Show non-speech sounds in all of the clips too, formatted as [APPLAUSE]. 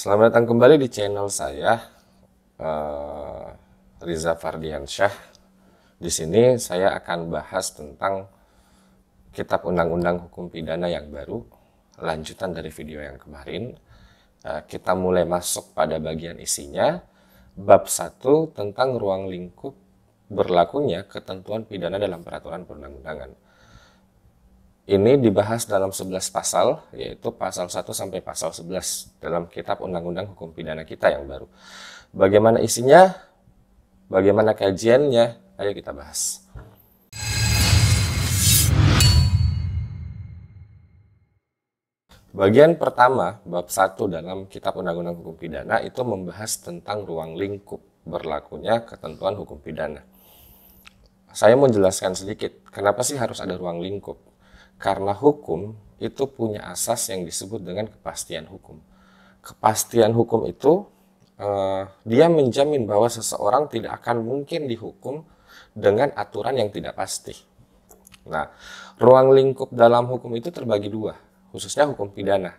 Selamat datang kembali di channel saya uh, Riza Fardiansyah. Di sini saya akan bahas tentang Kitab Undang-Undang Hukum Pidana yang baru, lanjutan dari video yang kemarin. Uh, kita mulai masuk pada bagian isinya, bab 1 tentang ruang lingkup berlakunya ketentuan pidana dalam peraturan perundang-undangan. Ini dibahas dalam 11 pasal, yaitu pasal 1 sampai pasal 11 dalam kitab Undang-Undang Hukum Pidana kita yang baru. Bagaimana isinya? Bagaimana kajiannya? Ayo kita bahas. Bagian pertama, bab 1 dalam kitab Undang-Undang Hukum Pidana itu membahas tentang ruang lingkup berlakunya ketentuan hukum pidana. Saya mau jelaskan sedikit, kenapa sih harus ada ruang lingkup? Karena hukum itu punya asas yang disebut dengan kepastian hukum. Kepastian hukum itu eh, dia menjamin bahwa seseorang tidak akan mungkin dihukum dengan aturan yang tidak pasti. Nah, ruang lingkup dalam hukum itu terbagi dua, khususnya hukum pidana.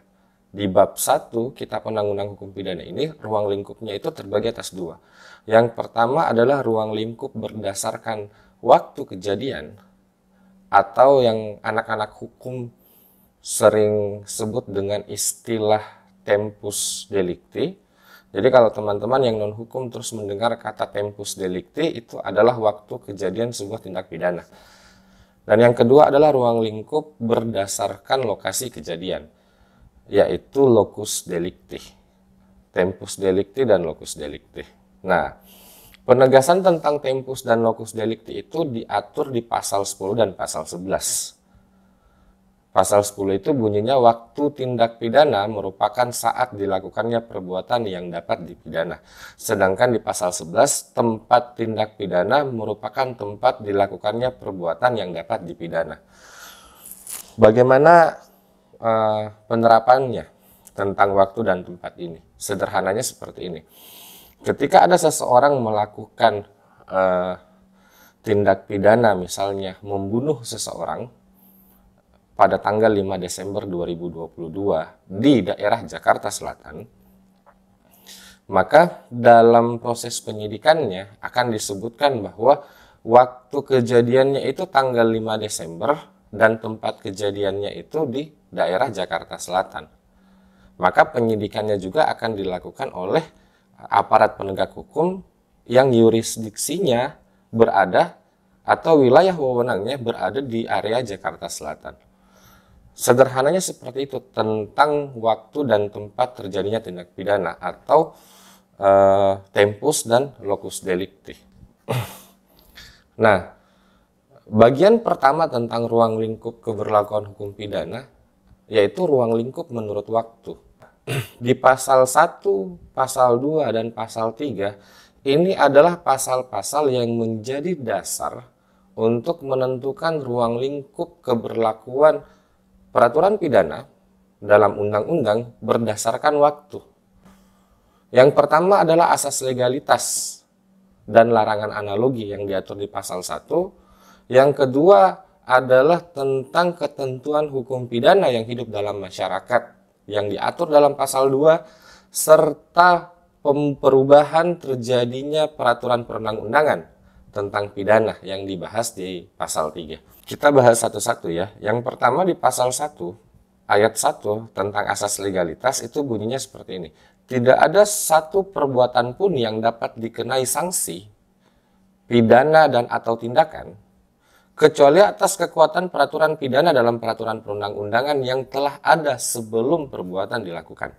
Di bab satu kita penanggung Hukum Pidana ini ruang lingkupnya itu terbagi atas dua. Yang pertama adalah ruang lingkup berdasarkan waktu kejadian atau yang anak-anak hukum sering sebut dengan istilah tempus delikti. Jadi kalau teman-teman yang non hukum terus mendengar kata tempus delikti itu adalah waktu kejadian sebuah tindak pidana. Dan yang kedua adalah ruang lingkup berdasarkan lokasi kejadian, yaitu locus delikti. Tempus delikti dan locus delikti. Nah, Penegasan tentang tempus dan locus delicti itu diatur di pasal 10 dan pasal 11. Pasal 10 itu bunyinya waktu tindak pidana merupakan saat dilakukannya perbuatan yang dapat dipidana. Sedangkan di pasal 11 tempat tindak pidana merupakan tempat dilakukannya perbuatan yang dapat dipidana. Bagaimana uh, penerapannya tentang waktu dan tempat ini? Sederhananya seperti ini ketika ada seseorang melakukan uh, tindak pidana misalnya membunuh seseorang pada tanggal 5 Desember 2022 di daerah Jakarta Selatan maka dalam proses penyidikannya akan disebutkan bahwa waktu kejadiannya itu tanggal 5 Desember dan tempat kejadiannya itu di daerah Jakarta Selatan maka penyidikannya juga akan dilakukan oleh aparat penegak hukum yang yurisdiksinya berada atau wilayah wewenangnya berada di area Jakarta Selatan. Sederhananya seperti itu tentang waktu dan tempat terjadinya tindak pidana atau uh, tempus dan locus delicti. [CLEARS THROAT] nah, bagian pertama tentang ruang lingkup keberlakuan hukum pidana yaitu ruang lingkup menurut waktu. [CLEARS THROAT] di pasal 1, pasal 2, dan pasal 3 ini adalah pasal-pasal yang menjadi dasar untuk menentukan ruang lingkup keberlakuan peraturan pidana dalam undang-undang berdasarkan waktu. Yang pertama adalah asas legalitas dan larangan analogi yang diatur di pasal 1. Yang kedua adalah tentang ketentuan hukum pidana yang hidup dalam masyarakat yang diatur dalam pasal 2 serta perubahan terjadinya peraturan perundang-undangan tentang pidana yang dibahas di pasal 3. Kita bahas satu-satu ya. Yang pertama di pasal 1 ayat 1 tentang asas legalitas itu bunyinya seperti ini. Tidak ada satu perbuatan pun yang dapat dikenai sanksi pidana dan atau tindakan kecuali atas kekuatan peraturan pidana dalam peraturan perundang-undangan yang telah ada sebelum perbuatan dilakukan.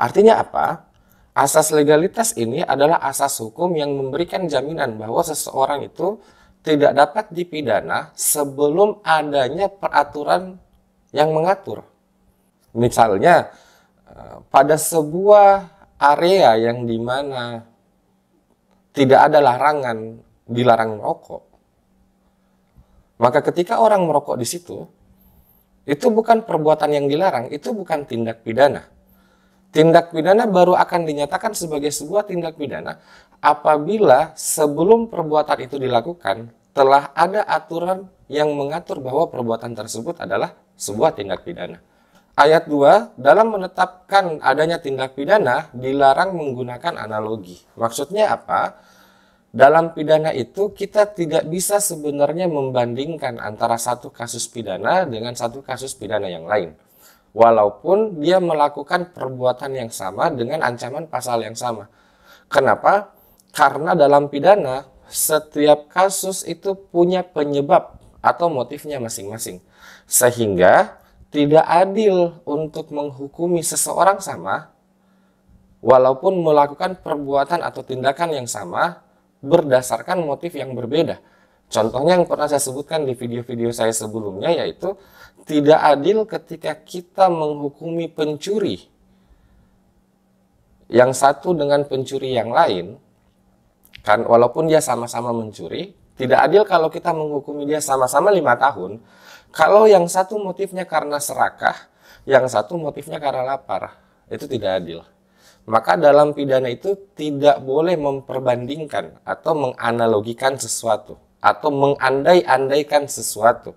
Artinya apa? Asas legalitas ini adalah asas hukum yang memberikan jaminan bahwa seseorang itu tidak dapat dipidana sebelum adanya peraturan yang mengatur. Misalnya, eh, pada sebuah area yang dimana tidak ada larangan dilarang merokok, maka ketika orang merokok di situ, itu bukan perbuatan yang dilarang, itu bukan tindak pidana. Tindak pidana baru akan dinyatakan sebagai sebuah tindak pidana apabila sebelum perbuatan itu dilakukan telah ada aturan yang mengatur bahwa perbuatan tersebut adalah sebuah tindak pidana. Ayat 2, dalam menetapkan adanya tindak pidana dilarang menggunakan analogi. Maksudnya apa? dalam pidana itu kita tidak bisa sebenarnya membandingkan antara satu kasus pidana dengan satu kasus pidana yang lain. Walaupun dia melakukan perbuatan yang sama dengan ancaman pasal yang sama. Kenapa? Karena dalam pidana setiap kasus itu punya penyebab atau motifnya masing-masing. Sehingga tidak adil untuk menghukumi seseorang sama walaupun melakukan perbuatan atau tindakan yang sama berdasarkan motif yang berbeda. Contohnya yang pernah saya sebutkan di video-video saya sebelumnya yaitu tidak adil ketika kita menghukumi pencuri yang satu dengan pencuri yang lain kan walaupun dia sama-sama mencuri tidak adil kalau kita menghukumi dia sama-sama lima tahun kalau yang satu motifnya karena serakah yang satu motifnya karena lapar itu tidak adil maka dalam pidana itu tidak boleh memperbandingkan atau menganalogikan sesuatu atau mengandai-andaikan sesuatu.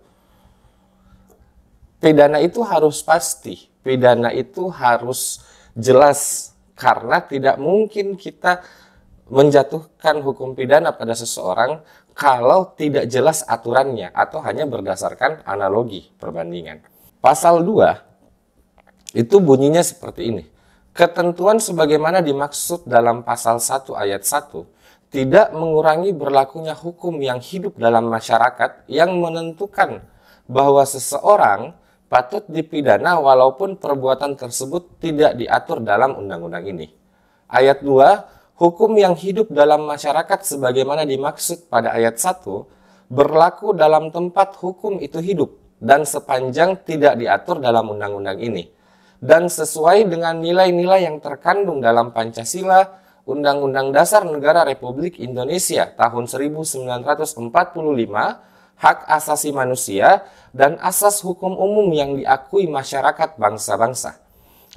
Pidana itu harus pasti, pidana itu harus jelas karena tidak mungkin kita menjatuhkan hukum pidana pada seseorang kalau tidak jelas aturannya atau hanya berdasarkan analogi perbandingan. Pasal 2 itu bunyinya seperti ini. Ketentuan sebagaimana dimaksud dalam pasal 1 ayat 1 tidak mengurangi berlakunya hukum yang hidup dalam masyarakat yang menentukan bahwa seseorang patut dipidana walaupun perbuatan tersebut tidak diatur dalam undang-undang ini. Ayat 2, hukum yang hidup dalam masyarakat sebagaimana dimaksud pada ayat 1 berlaku dalam tempat hukum itu hidup dan sepanjang tidak diatur dalam undang-undang ini dan sesuai dengan nilai-nilai yang terkandung dalam Pancasila, Undang-Undang Dasar Negara Republik Indonesia tahun 1945, hak asasi manusia, dan asas hukum umum yang diakui masyarakat bangsa-bangsa.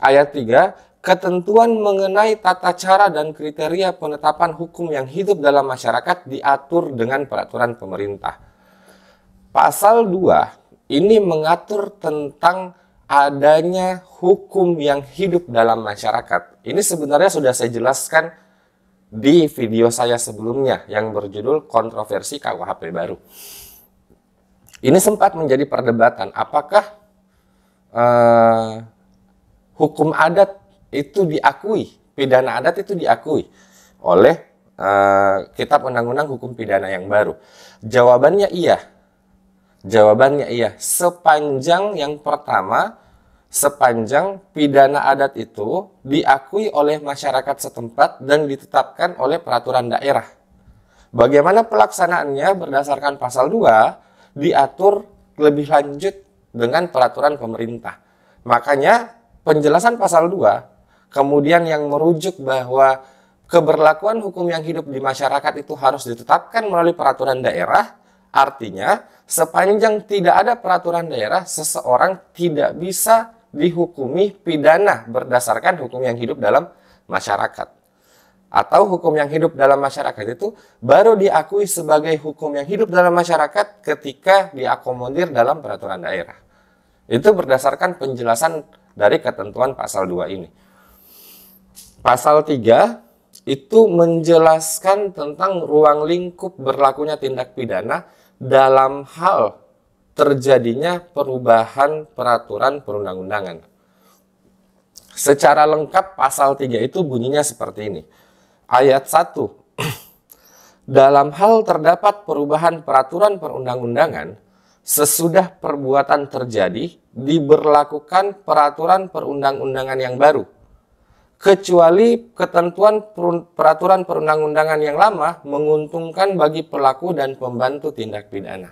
Ayat 3, ketentuan mengenai tata cara dan kriteria penetapan hukum yang hidup dalam masyarakat diatur dengan peraturan pemerintah. Pasal 2 ini mengatur tentang adanya hukum yang hidup dalam masyarakat. Ini sebenarnya sudah saya jelaskan di video saya sebelumnya yang berjudul kontroversi KUHP baru. Ini sempat menjadi perdebatan apakah eh, hukum adat itu diakui, pidana adat itu diakui oleh eh, kitab undang-undang hukum pidana yang baru. Jawabannya iya, Jawabannya iya, sepanjang yang pertama, sepanjang pidana adat itu diakui oleh masyarakat setempat dan ditetapkan oleh peraturan daerah. Bagaimana pelaksanaannya berdasarkan pasal 2 diatur lebih lanjut dengan peraturan pemerintah. Makanya penjelasan pasal 2 kemudian yang merujuk bahwa keberlakuan hukum yang hidup di masyarakat itu harus ditetapkan melalui peraturan daerah artinya sepanjang tidak ada peraturan daerah, seseorang tidak bisa dihukumi pidana berdasarkan hukum yang hidup dalam masyarakat. Atau hukum yang hidup dalam masyarakat itu baru diakui sebagai hukum yang hidup dalam masyarakat ketika diakomodir dalam peraturan daerah. Itu berdasarkan penjelasan dari ketentuan pasal 2 ini. Pasal 3 itu menjelaskan tentang ruang lingkup berlakunya tindak pidana dalam hal terjadinya perubahan peraturan perundang-undangan. Secara lengkap pasal 3 itu bunyinya seperti ini. Ayat 1. [CLEARS THROAT] Dalam hal terdapat perubahan peraturan perundang-undangan, sesudah perbuatan terjadi, diberlakukan peraturan perundang-undangan yang baru kecuali ketentuan peraturan perundang-undangan yang lama menguntungkan bagi pelaku dan pembantu tindak pidana.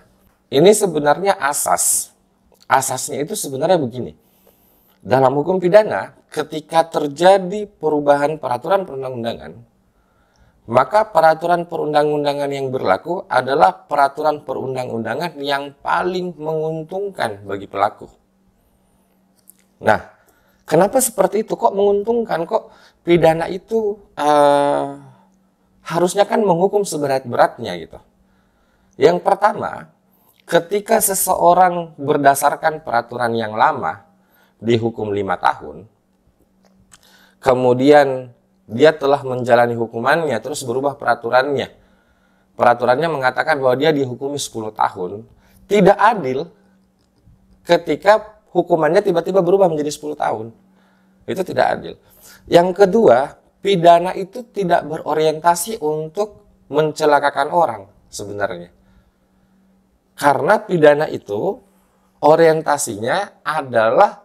Ini sebenarnya asas. Asasnya itu sebenarnya begini. Dalam hukum pidana, ketika terjadi perubahan peraturan perundang-undangan, maka peraturan perundang-undangan yang berlaku adalah peraturan perundang-undangan yang paling menguntungkan bagi pelaku. Nah, Kenapa seperti itu? Kok menguntungkan? Kok pidana itu uh, harusnya kan menghukum seberat-beratnya gitu. Yang pertama, ketika seseorang berdasarkan peraturan yang lama dihukum lima tahun, kemudian dia telah menjalani hukumannya, terus berubah peraturannya. Peraturannya mengatakan bahwa dia dihukumi 10 tahun, tidak adil ketika hukumannya tiba-tiba berubah menjadi 10 tahun. Itu tidak adil. Yang kedua, pidana itu tidak berorientasi untuk mencelakakan orang sebenarnya. Karena pidana itu orientasinya adalah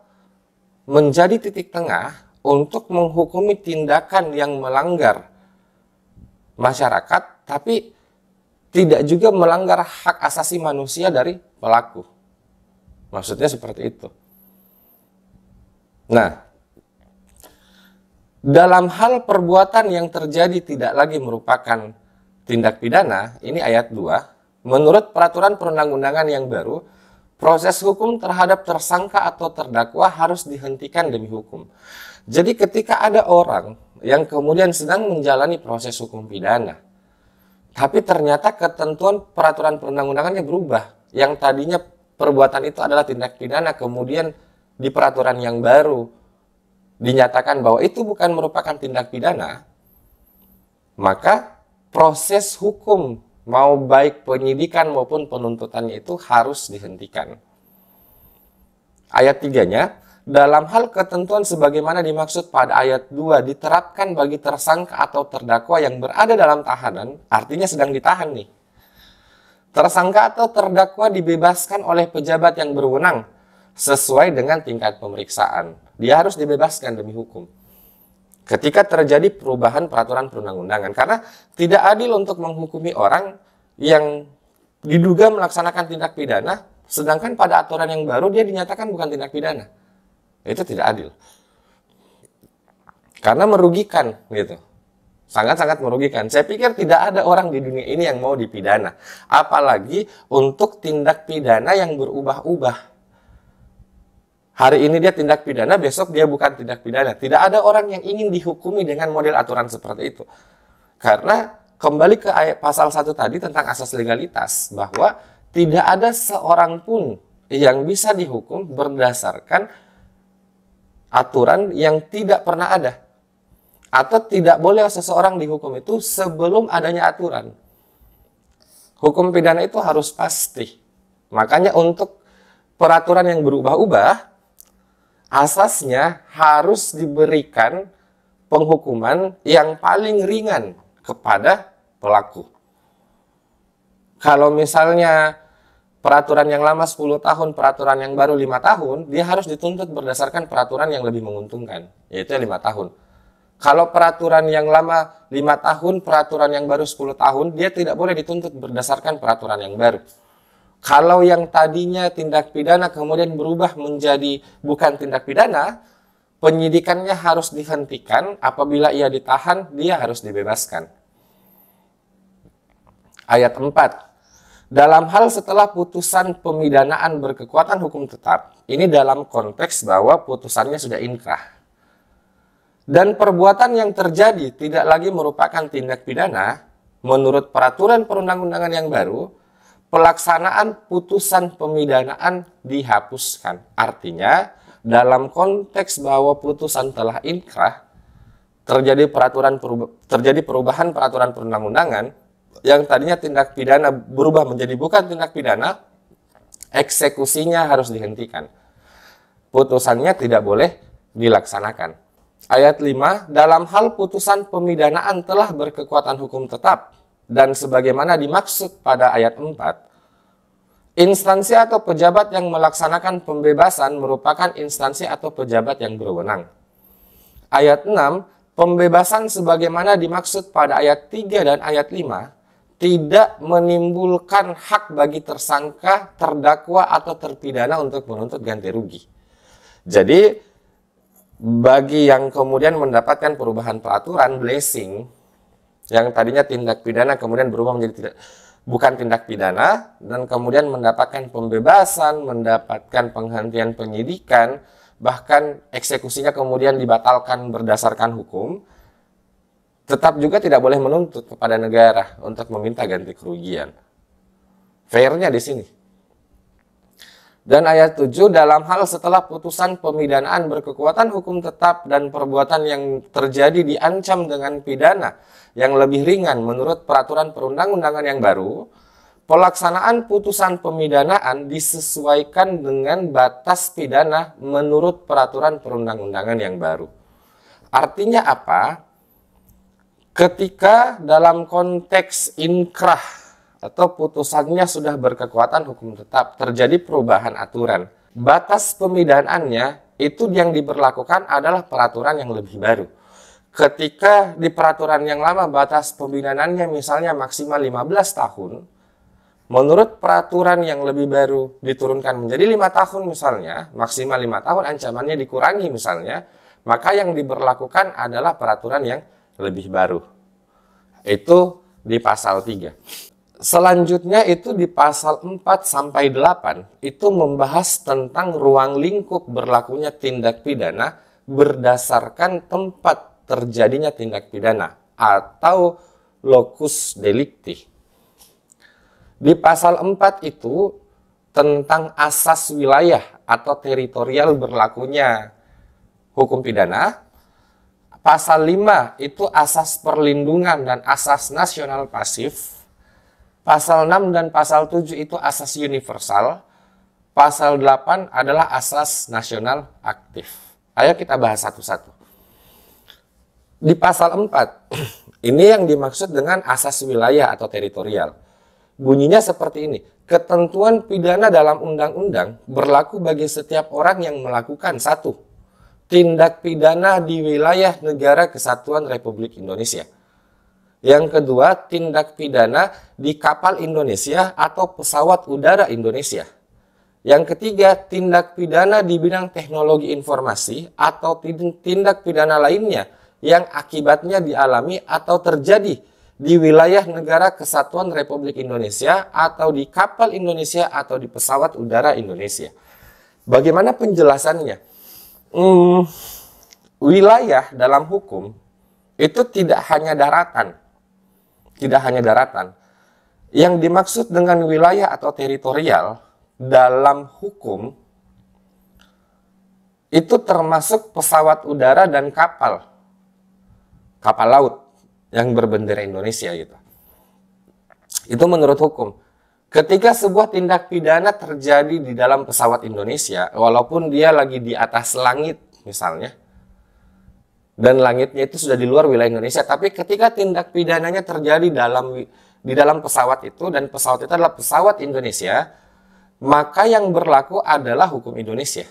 menjadi titik tengah untuk menghukumi tindakan yang melanggar masyarakat, tapi tidak juga melanggar hak asasi manusia dari pelaku. Maksudnya seperti itu. Nah, dalam hal perbuatan yang terjadi tidak lagi merupakan tindak pidana, ini ayat 2, menurut peraturan perundang-undangan yang baru, proses hukum terhadap tersangka atau terdakwa harus dihentikan demi hukum. Jadi ketika ada orang yang kemudian sedang menjalani proses hukum pidana, tapi ternyata ketentuan peraturan perundang-undangannya berubah, yang tadinya perbuatan itu adalah tindak pidana, kemudian di peraturan yang baru dinyatakan bahwa itu bukan merupakan tindak pidana, maka proses hukum mau baik penyidikan maupun penuntutannya itu harus dihentikan. Ayat tiganya, dalam hal ketentuan sebagaimana dimaksud pada ayat 2 diterapkan bagi tersangka atau terdakwa yang berada dalam tahanan, artinya sedang ditahan nih tersangka atau terdakwa dibebaskan oleh pejabat yang berwenang sesuai dengan tingkat pemeriksaan. Dia harus dibebaskan demi hukum. Ketika terjadi perubahan peraturan perundang-undangan karena tidak adil untuk menghukumi orang yang diduga melaksanakan tindak pidana sedangkan pada aturan yang baru dia dinyatakan bukan tindak pidana. Itu tidak adil. Karena merugikan gitu sangat-sangat merugikan. Saya pikir tidak ada orang di dunia ini yang mau dipidana, apalagi untuk tindak pidana yang berubah-ubah. Hari ini dia tindak pidana, besok dia bukan tindak pidana. Tidak ada orang yang ingin dihukumi dengan model aturan seperti itu. Karena kembali ke ayat pasal satu tadi tentang asas legalitas bahwa tidak ada seorang pun yang bisa dihukum berdasarkan aturan yang tidak pernah ada atau tidak boleh seseorang dihukum itu sebelum adanya aturan. Hukum pidana itu harus pasti. Makanya untuk peraturan yang berubah-ubah, asasnya harus diberikan penghukuman yang paling ringan kepada pelaku. Kalau misalnya peraturan yang lama 10 tahun, peraturan yang baru 5 tahun, dia harus dituntut berdasarkan peraturan yang lebih menguntungkan, yaitu 5 tahun. Kalau peraturan yang lama 5 tahun, peraturan yang baru 10 tahun, dia tidak boleh dituntut berdasarkan peraturan yang baru. Kalau yang tadinya tindak pidana kemudian berubah menjadi bukan tindak pidana, penyidikannya harus dihentikan, apabila ia ditahan, dia harus dibebaskan. Ayat 4. Dalam hal setelah putusan pemidanaan berkekuatan hukum tetap, ini dalam konteks bahwa putusannya sudah inkrah dan perbuatan yang terjadi tidak lagi merupakan tindak pidana, menurut peraturan perundang-undangan yang baru, pelaksanaan putusan pemidanaan dihapuskan. Artinya, dalam konteks bahwa putusan telah inkrah, terjadi peraturan terjadi perubahan peraturan perundang-undangan yang tadinya tindak pidana berubah menjadi bukan tindak pidana, eksekusinya harus dihentikan. Putusannya tidak boleh dilaksanakan. Ayat 5, dalam hal putusan pemidanaan telah berkekuatan hukum tetap dan sebagaimana dimaksud pada ayat 4, instansi atau pejabat yang melaksanakan pembebasan merupakan instansi atau pejabat yang berwenang. Ayat 6, pembebasan sebagaimana dimaksud pada ayat 3 dan ayat 5 tidak menimbulkan hak bagi tersangka, terdakwa, atau terpidana untuk menuntut ganti rugi. Jadi, bagi yang kemudian mendapatkan perubahan peraturan blessing yang tadinya tindak pidana kemudian berubah menjadi tidak bukan tindak pidana dan kemudian mendapatkan pembebasan, mendapatkan penghentian penyidikan, bahkan eksekusinya kemudian dibatalkan berdasarkan hukum, tetap juga tidak boleh menuntut kepada negara untuk meminta ganti kerugian. Fairnya di sini. Dan ayat 7 dalam hal setelah putusan pemidanaan berkekuatan hukum tetap dan perbuatan yang terjadi diancam dengan pidana yang lebih ringan menurut peraturan perundang-undangan yang baru, pelaksanaan putusan pemidanaan disesuaikan dengan batas pidana menurut peraturan perundang-undangan yang baru. Artinya apa? Ketika dalam konteks inkrah atau putusannya sudah berkekuatan hukum tetap, terjadi perubahan aturan. Batas pemidanaannya itu yang diberlakukan adalah peraturan yang lebih baru. Ketika di peraturan yang lama batas pemidanaannya misalnya maksimal 15 tahun, menurut peraturan yang lebih baru diturunkan menjadi lima tahun misalnya, maksimal lima tahun ancamannya dikurangi misalnya, maka yang diberlakukan adalah peraturan yang lebih baru. Itu di pasal 3. Selanjutnya itu di pasal 4 sampai 8 itu membahas tentang ruang lingkup berlakunya tindak pidana berdasarkan tempat terjadinya tindak pidana atau locus delicti. Di pasal 4 itu tentang asas wilayah atau teritorial berlakunya hukum pidana. Pasal 5 itu asas perlindungan dan asas nasional pasif Pasal 6 dan pasal 7 itu asas universal, pasal 8 adalah asas nasional aktif. Ayo kita bahas satu-satu. Di pasal 4, [CLEARS THROAT] ini yang dimaksud dengan asas wilayah atau teritorial. Bunyinya seperti ini, ketentuan pidana dalam undang-undang berlaku bagi setiap orang yang melakukan satu, tindak pidana di wilayah negara kesatuan Republik Indonesia. Yang kedua, tindak pidana di kapal Indonesia atau pesawat udara Indonesia. Yang ketiga, tindak pidana di bidang teknologi informasi atau tindak pidana lainnya yang akibatnya dialami atau terjadi di wilayah negara kesatuan Republik Indonesia atau di kapal Indonesia atau di pesawat udara Indonesia. Bagaimana penjelasannya? Hmm, wilayah dalam hukum itu tidak hanya daratan, tidak hanya daratan. Yang dimaksud dengan wilayah atau teritorial dalam hukum itu termasuk pesawat udara dan kapal. Kapal laut yang berbendera Indonesia gitu. Itu menurut hukum. Ketika sebuah tindak pidana terjadi di dalam pesawat Indonesia, walaupun dia lagi di atas langit misalnya, dan langitnya itu sudah di luar wilayah Indonesia. Tapi ketika tindak pidananya terjadi dalam di dalam pesawat itu dan pesawat itu adalah pesawat Indonesia, maka yang berlaku adalah hukum Indonesia.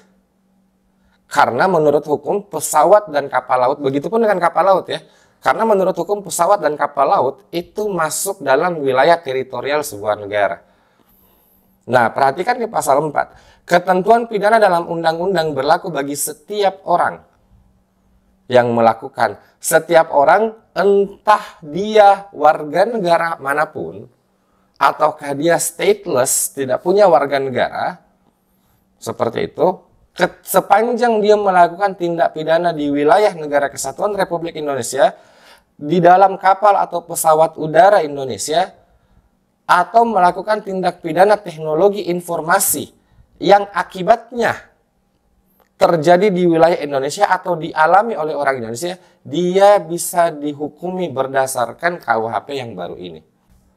Karena menurut hukum pesawat dan kapal laut, begitupun dengan kapal laut ya, karena menurut hukum pesawat dan kapal laut itu masuk dalam wilayah teritorial sebuah negara. Nah, perhatikan di pasal 4. Ketentuan pidana dalam undang-undang berlaku bagi setiap orang yang melakukan. Setiap orang, entah dia warga negara manapun, ataukah dia stateless, tidak punya warga negara, seperti itu, sepanjang dia melakukan tindak pidana di wilayah negara kesatuan Republik Indonesia, di dalam kapal atau pesawat udara Indonesia, atau melakukan tindak pidana teknologi informasi yang akibatnya terjadi di wilayah Indonesia atau dialami oleh orang Indonesia, dia bisa dihukumi berdasarkan KUHP yang baru ini.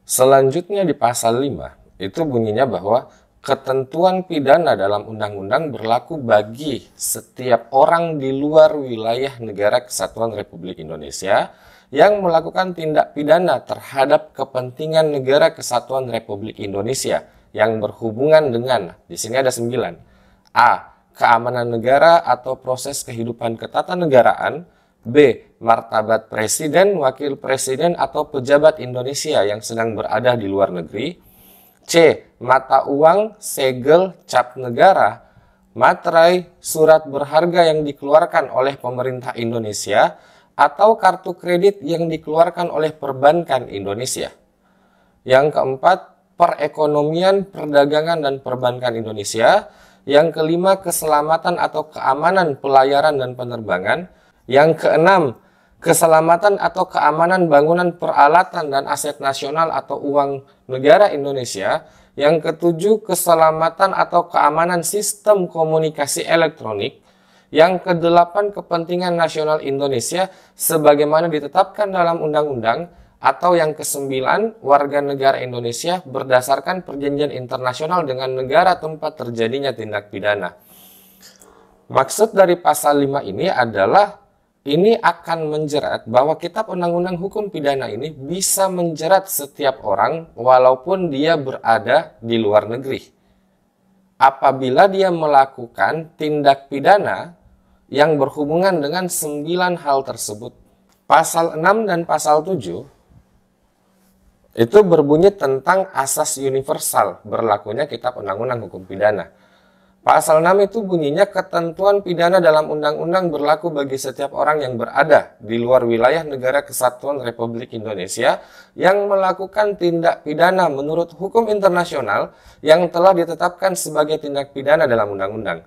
Selanjutnya di pasal 5, itu bunyinya bahwa ketentuan pidana dalam undang-undang berlaku bagi setiap orang di luar wilayah negara kesatuan Republik Indonesia yang melakukan tindak pidana terhadap kepentingan negara kesatuan Republik Indonesia yang berhubungan dengan di sini ada 9. A keamanan negara atau proses kehidupan ketatanegaraan, B. Martabat presiden, wakil presiden, atau pejabat Indonesia yang sedang berada di luar negeri. C. Mata uang, segel, cap negara, materai, surat berharga yang dikeluarkan oleh pemerintah Indonesia, atau kartu kredit yang dikeluarkan oleh perbankan Indonesia. Yang keempat, perekonomian, perdagangan, dan perbankan Indonesia. Yang kelima, keselamatan atau keamanan pelayaran dan penerbangan. Yang keenam, keselamatan atau keamanan bangunan peralatan dan aset nasional atau uang negara Indonesia. Yang ketujuh, keselamatan atau keamanan sistem komunikasi elektronik. Yang kedelapan, kepentingan nasional Indonesia sebagaimana ditetapkan dalam undang-undang atau yang kesembilan warga negara Indonesia berdasarkan perjanjian internasional dengan negara tempat terjadinya tindak pidana. Maksud dari pasal 5 ini adalah ini akan menjerat bahwa kitab undang-undang hukum pidana ini bisa menjerat setiap orang walaupun dia berada di luar negeri. Apabila dia melakukan tindak pidana yang berhubungan dengan sembilan hal tersebut. Pasal 6 dan pasal 7 itu berbunyi tentang asas universal berlakunya Kitab Undang-Undang Hukum Pidana. Pasal 6 itu bunyinya ketentuan pidana dalam undang-undang berlaku bagi setiap orang yang berada di luar wilayah negara kesatuan Republik Indonesia yang melakukan tindak pidana menurut hukum internasional yang telah ditetapkan sebagai tindak pidana dalam undang-undang.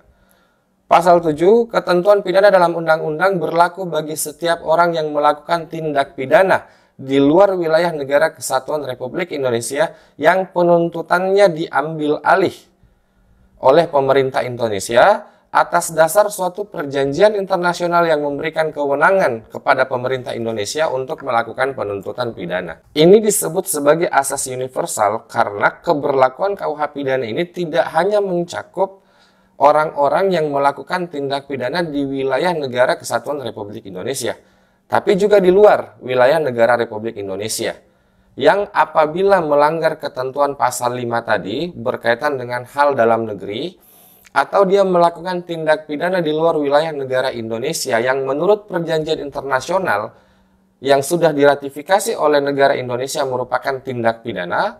Pasal 7, ketentuan pidana dalam undang-undang berlaku bagi setiap orang yang melakukan tindak pidana di luar wilayah negara kesatuan Republik Indonesia yang penuntutannya diambil alih oleh pemerintah Indonesia atas dasar suatu perjanjian internasional yang memberikan kewenangan kepada pemerintah Indonesia untuk melakukan penuntutan pidana. Ini disebut sebagai asas universal karena keberlakuan KUH pidana ini tidak hanya mencakup orang-orang yang melakukan tindak pidana di wilayah negara kesatuan Republik Indonesia, tapi juga di luar wilayah negara Republik Indonesia yang apabila melanggar ketentuan pasal 5 tadi berkaitan dengan hal dalam negeri atau dia melakukan tindak pidana di luar wilayah negara Indonesia yang menurut perjanjian internasional yang sudah diratifikasi oleh negara Indonesia merupakan tindak pidana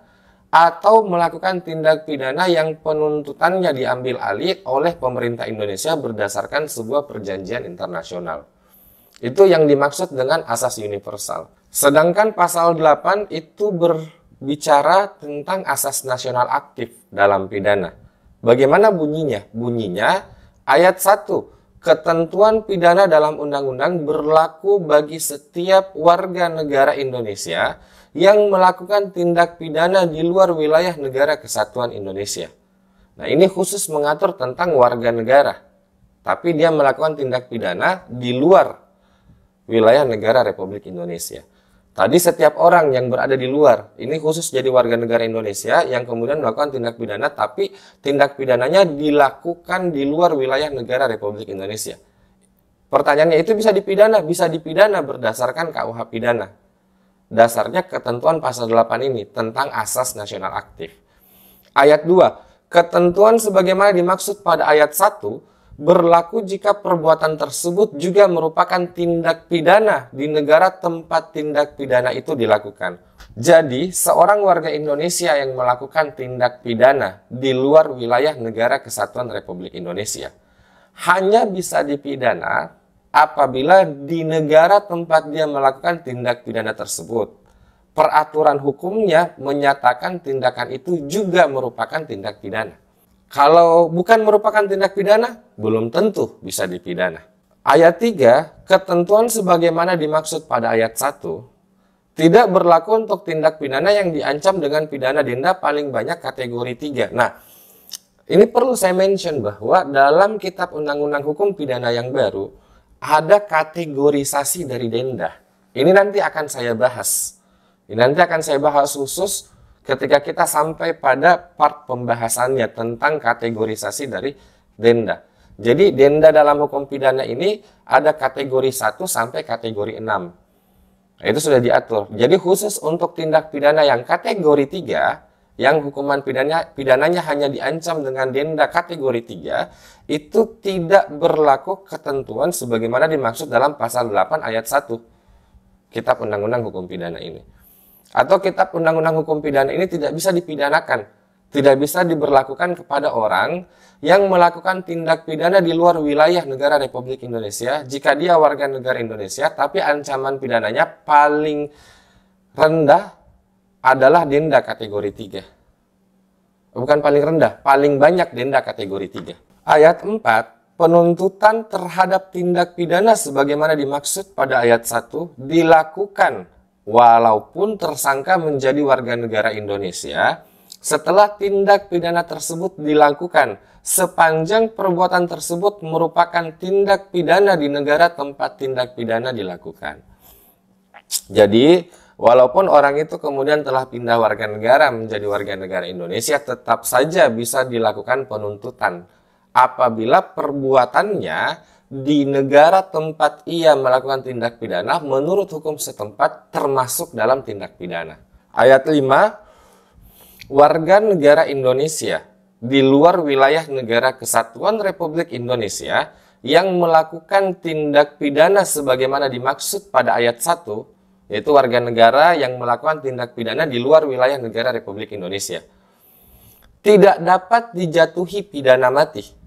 atau melakukan tindak pidana yang penuntutannya diambil alih oleh pemerintah Indonesia berdasarkan sebuah perjanjian internasional. Itu yang dimaksud dengan asas universal. Sedangkan pasal 8 itu berbicara tentang asas nasional aktif dalam pidana. Bagaimana bunyinya? Bunyinya ayat 1 Ketentuan pidana dalam undang-undang berlaku bagi setiap warga negara Indonesia yang melakukan tindak pidana di luar wilayah negara kesatuan Indonesia. Nah, ini khusus mengatur tentang warga negara, tapi dia melakukan tindak pidana di luar wilayah negara Republik Indonesia. Tadi setiap orang yang berada di luar, ini khusus jadi warga negara Indonesia yang kemudian melakukan tindak pidana, tapi tindak pidananya dilakukan di luar wilayah negara Republik Indonesia. Pertanyaannya itu bisa dipidana, bisa dipidana berdasarkan KUH pidana. Dasarnya ketentuan pasal 8 ini tentang asas nasional aktif. Ayat 2, ketentuan sebagaimana dimaksud pada ayat 1 berlaku jika perbuatan tersebut juga merupakan tindak pidana di negara tempat tindak pidana itu dilakukan. Jadi, seorang warga Indonesia yang melakukan tindak pidana di luar wilayah negara kesatuan Republik Indonesia hanya bisa dipidana apabila di negara tempat dia melakukan tindak pidana tersebut peraturan hukumnya menyatakan tindakan itu juga merupakan tindak pidana. Kalau bukan merupakan tindak pidana, belum tentu bisa dipidana. Ayat 3, ketentuan sebagaimana dimaksud pada ayat 1, tidak berlaku untuk tindak pidana yang diancam dengan pidana denda paling banyak kategori 3. Nah, ini perlu saya mention bahwa dalam kitab undang-undang hukum pidana yang baru, ada kategorisasi dari denda. Ini nanti akan saya bahas. Ini nanti akan saya bahas khusus ketika kita sampai pada part pembahasannya tentang kategorisasi dari denda. Jadi denda dalam hukum pidana ini ada kategori 1 sampai kategori 6. Nah, itu sudah diatur. Jadi khusus untuk tindak pidana yang kategori 3, yang hukuman pidananya pidananya hanya diancam dengan denda kategori 3, itu tidak berlaku ketentuan sebagaimana dimaksud dalam pasal 8 ayat 1 Kitab Undang-Undang Hukum Pidana ini. Atau kitab undang-undang hukum pidana ini tidak bisa dipidanakan, tidak bisa diberlakukan kepada orang yang melakukan tindak pidana di luar wilayah negara Republik Indonesia jika dia warga negara Indonesia tapi ancaman pidananya paling rendah adalah denda kategori 3. Bukan paling rendah, paling banyak denda kategori 3. Ayat 4 penuntutan terhadap tindak pidana sebagaimana dimaksud pada ayat 1 dilakukan walaupun tersangka menjadi warga negara Indonesia setelah tindak pidana tersebut dilakukan sepanjang perbuatan tersebut merupakan tindak pidana di negara tempat tindak pidana dilakukan. Jadi, walaupun orang itu kemudian telah pindah warga negara menjadi warga negara Indonesia, tetap saja bisa dilakukan penuntutan apabila perbuatannya di negara tempat ia melakukan tindak pidana menurut hukum setempat termasuk dalam tindak pidana. Ayat 5 Warga negara Indonesia di luar wilayah negara kesatuan Republik Indonesia yang melakukan tindak pidana sebagaimana dimaksud pada ayat 1 yaitu warga negara yang melakukan tindak pidana di luar wilayah negara Republik Indonesia tidak dapat dijatuhi pidana mati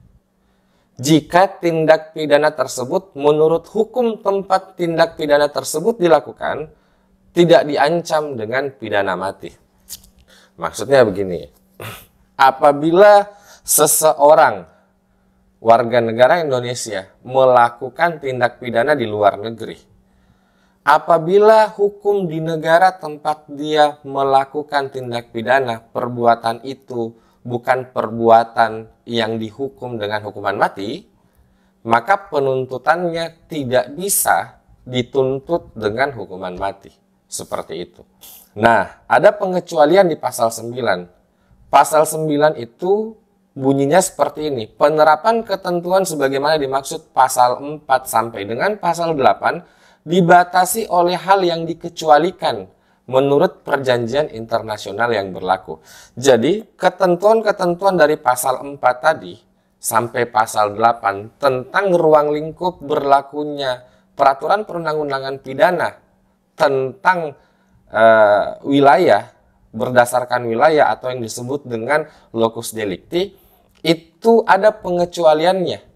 jika tindak pidana tersebut menurut hukum tempat tindak pidana tersebut dilakukan tidak diancam dengan pidana mati. Maksudnya begini, [CLEARS THROAT] apabila seseorang warga negara Indonesia melakukan tindak pidana di luar negeri, apabila hukum di negara tempat dia melakukan tindak pidana perbuatan itu bukan perbuatan yang dihukum dengan hukuman mati, maka penuntutannya tidak bisa dituntut dengan hukuman mati. Seperti itu. Nah, ada pengecualian di pasal 9. Pasal 9 itu bunyinya seperti ini. Penerapan ketentuan sebagaimana dimaksud pasal 4 sampai dengan pasal 8 dibatasi oleh hal yang dikecualikan menurut perjanjian internasional yang berlaku. Jadi, ketentuan-ketentuan dari pasal 4 tadi sampai pasal 8 tentang ruang lingkup berlakunya peraturan perundang-undangan pidana tentang uh, wilayah berdasarkan wilayah atau yang disebut dengan locus delicti itu ada pengecualiannya.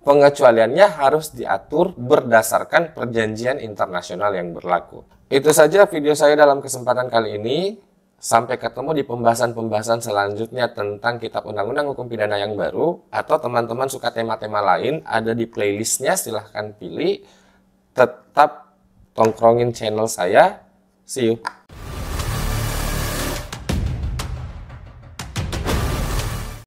Pengecualiannya harus diatur berdasarkan perjanjian internasional yang berlaku. Itu saja video saya dalam kesempatan kali ini. Sampai ketemu di pembahasan-pembahasan selanjutnya tentang Kitab Undang-Undang Hukum Pidana yang baru. Atau teman-teman suka tema-tema lain, ada di playlistnya, silahkan pilih. Tetap tongkrongin channel saya. See you.